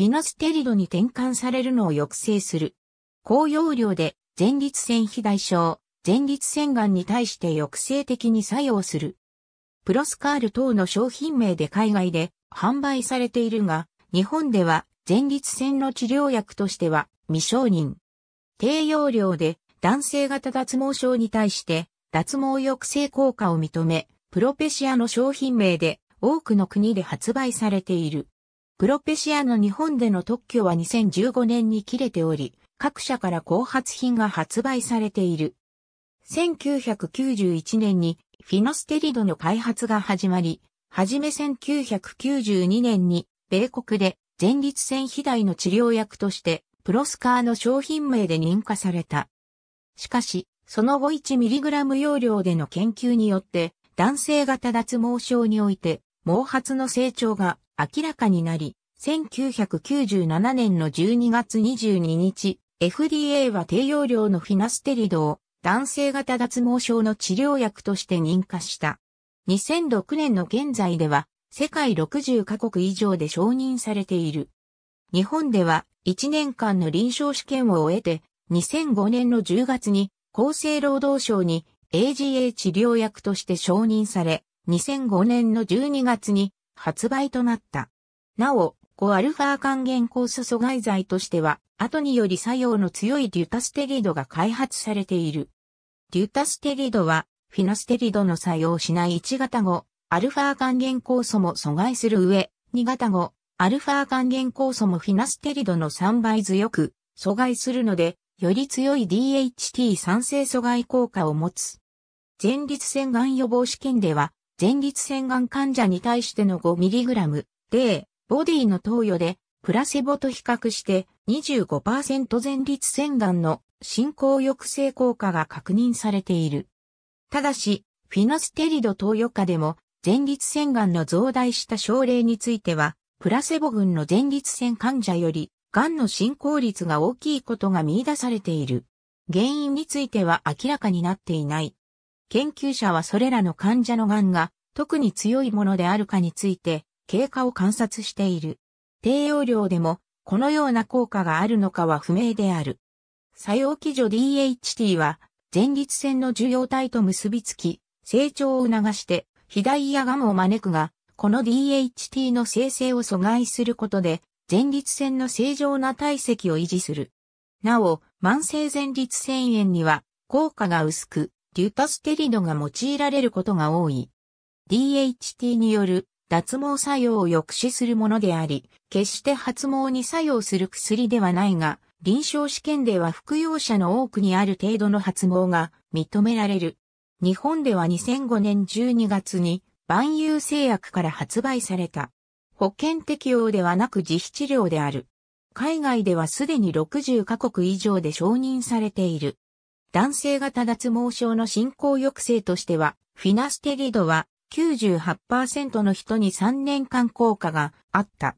フィナステリドに転換されるのを抑制する。高容量で前立腺肥大症、前立腺癌に対して抑制的に作用する。プロスカール等の商品名で海外で販売されているが、日本では前立腺の治療薬としては未承認。低容量で男性型脱毛症に対して脱毛抑制効果を認め、プロペシアの商品名で多くの国で発売されている。プロペシアの日本での特許は2015年に切れており、各社から後発品が発売されている。1991年にフィノステリドの開発が始まり、はじめ1992年に米国で前立腺肥大の治療薬としてプロスカーの商品名で認可された。しかし、その後 1mg 容量での研究によって男性型脱毛症において毛髪の成長が明らかになり、1997年の12月22日、FDA は低用量のフィナステリドを男性型脱毛症の治療薬として認可した。2006年の現在では世界60カ国以上で承認されている。日本では1年間の臨床試験を終えて2005年の10月に厚生労働省に AGA 治療薬として承認され、2005年の12月に発売となった。なお、5α 還元酵素阻害剤としては、後により作用の強いデュタステリドが開発されている。デュタステリドは、フィナステリドの作用しない1型後、α 還元酵素も阻害する上、2型後、α 還元酵素もフィナステリドの3倍強く阻害するので、より強い DHT 酸性阻害効果を持つ。前立腺がん予防試験では、前立腺がん患者に対しての 5mg、で、ボディの投与で、プラセボと比較して25%前立腺がんの進行抑制効果が確認されている。ただし、フィナステリド投与下でも前立腺がんの増大した症例については、プラセボ群の前立腺患者より、がんの進行率が大きいことが見出されている。原因については明らかになっていない。研究者はそれらの患者の癌が特に強いものであるかについて経過を観察している。低用量でもこのような効果があるのかは不明である。作用基準 DHT は前立腺の受容体と結びつき成長を促して肥大やガムを招くが、この DHT の生成を阻害することで前立腺の正常な体積を維持する。なお、慢性前立腺炎には効果が薄く、デュパステリドが用いられることが多い。DHT による脱毛作用を抑止するものであり、決して発毛に作用する薬ではないが、臨床試験では服用者の多くにある程度の発毛が認められる。日本では2005年12月に万有製薬から発売された。保険適用ではなく自費治療である。海外ではすでに60カ国以上で承認されている。男性型脱毛症の進行抑制としては、フィナステリドは98%の人に3年間効果があった。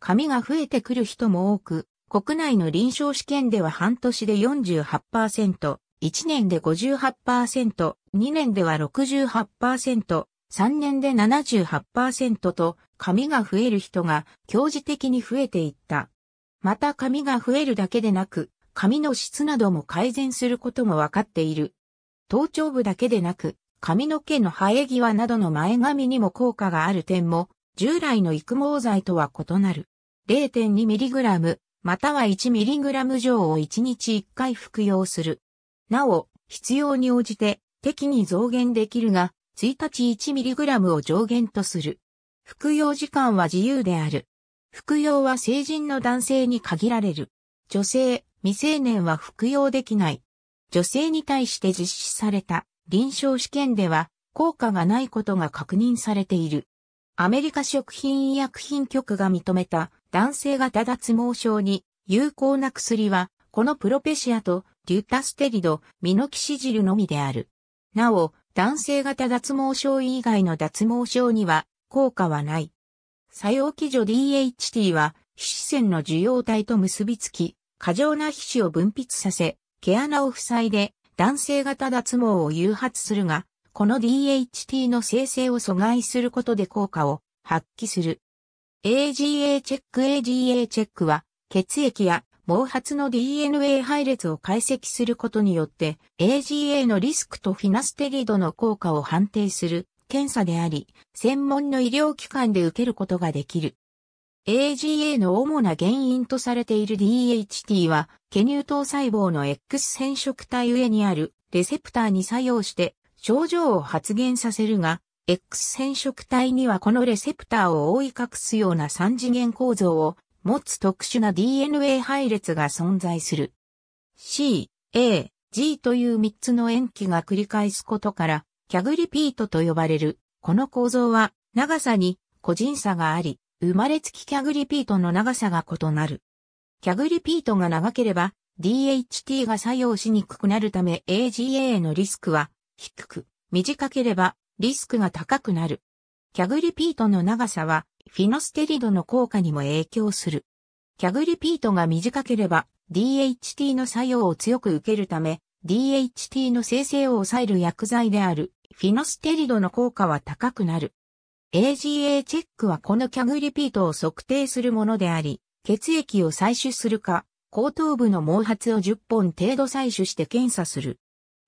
髪が増えてくる人も多く、国内の臨床試験では半年で48%、1年で58%、2年では68%、3年で78%と髪が増える人が強時的に増えていった。また髪が増えるだけでなく、髪の質なども改善することもわかっている。頭頂部だけでなく、髪の毛の生え際などの前髪にも効果がある点も、従来の育毛剤とは異なる。0.2mg、または 1mg 上を1日1回服用する。なお、必要に応じて、適に増減できるが、1日 1mg を上限とする。服用時間は自由である。服用は成人の男性に限られる。女性、未成年は服用できない。女性に対して実施された臨床試験では効果がないことが確認されている。アメリカ食品医薬品局が認めた男性型脱毛症に有効な薬はこのプロペシアとデュタステリド、ミノキシジルのみである。なお、男性型脱毛症以外の脱毛症には効果はない。作用基準 DHT は皮脂腺の受容体と結びつき、過剰な皮脂を分泌させ、毛穴を塞いで男性型脱毛を誘発するが、この DHT の生成を阻害することで効果を発揮する。AGA チェック AGA チェックは血液や毛髪の DNA 配列を解析することによって AGA のリスクとフィナステリドの効果を判定する検査であり、専門の医療機関で受けることができる。AGA の主な原因とされている DHT は、ケニュートウ細胞の X 染色体上にあるレセプターに作用して症状を発現させるが、X 染色体にはこのレセプターを覆い隠すような三次元構造を持つ特殊な DNA 配列が存在する。C、A、G という3つの塩基が繰り返すことから、キャグリピートと呼ばれる。この構造は長さに個人差があり、生まれつきキャグリピートの長さが異なる。キャグリピートが長ければ DHT が作用しにくくなるため AGA のリスクは低く、短ければリスクが高くなる。キャグリピートの長さはフィノステリドの効果にも影響する。キャグリピートが短ければ DHT の作用を強く受けるため DHT の生成を抑える薬剤であるフィノステリドの効果は高くなる。AGA チェックはこのキャグリピートを測定するものであり、血液を採取するか、後頭部の毛髪を10本程度採取して検査する。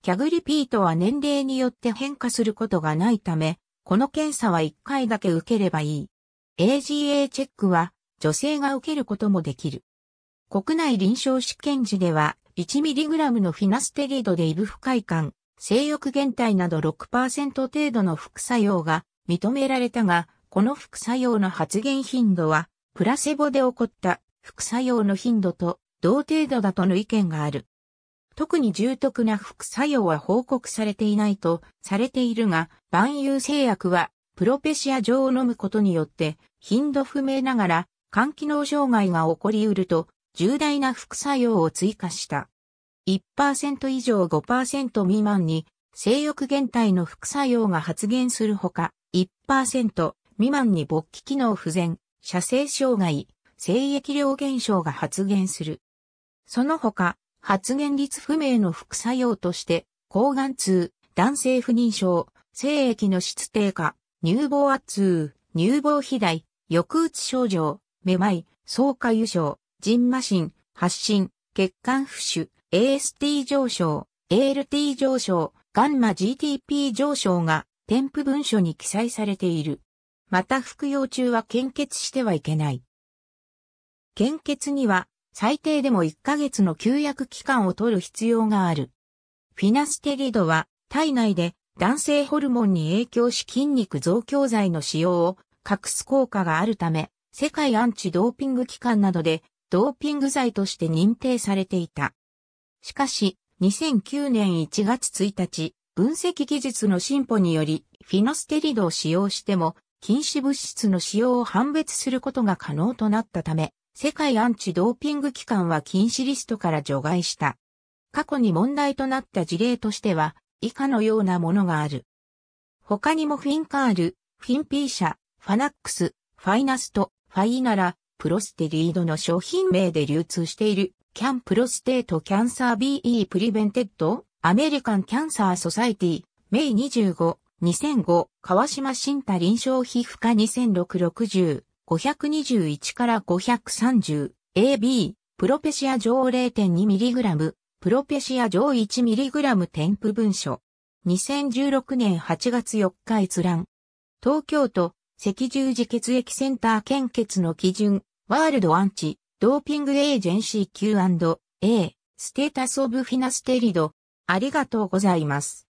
キャグリピートは年齢によって変化することがないため、この検査は1回だけ受ければいい。AGA チェックは女性が受けることもできる。国内臨床試験時では 1mg のフィナステリドでイブ不快感、性欲減退など6%程度の副作用が認められたが、この副作用の発現頻度は、プラセボで起こった副作用の頻度と同程度だとの意見がある。特に重篤な副作用は報告されていないとされているが、万有製薬はプロペシア錠を飲むことによって頻度不明ながら肝機能障害が起こり得ると重大な副作用を追加した。1%以上5%未満に性欲減退の副作用が発現するほか、1%未満に勃起機能不全、射精障害、性液量減少が発現する。その他、発現率不明の副作用として、抗がん痛、男性不妊症、性液の質低下、乳房圧痛、乳房肥大、抑うつ症状、めまい、総下油症、腎麻疹、発疹、血管浮腫、AST 上昇、ALT 上昇、ガンマ GTP 上昇が添付文書に記載されている。また服用中は献血してはいけない。献血には最低でも1ヶ月の休薬期間を取る必要がある。フィナステリドは体内で男性ホルモンに影響し筋肉増強剤の使用を隠す効果があるため、世界アンチドーピング機関などでドーピング剤として認定されていた。しかし、2009年1月1日、分析技術の進歩により、フィノステリドを使用しても、禁止物質の使用を判別することが可能となったため、世界アンチドーピング機関は禁止リストから除外した。過去に問題となった事例としては、以下のようなものがある。他にもフィンカール、フィンピーシャ、ファナックス、ファイナスト、ファイナラ、プロステリードの商品名で流通している Can Prostate Cancer Be Prevented? アメリカンキャンサーソサイティ、メイ25、2005、川島新太臨床皮膚科2660、521から530、AB、プロペシア上 0.2mg、プロペシア上 1mg 添付文書。2016年8月4日閲覧。東京都、赤十字血液センター献血の基準、ワールドアンチ、ドーピングエージェンシー Q&A、ステータスオブフィナステリド、ありがとうございます。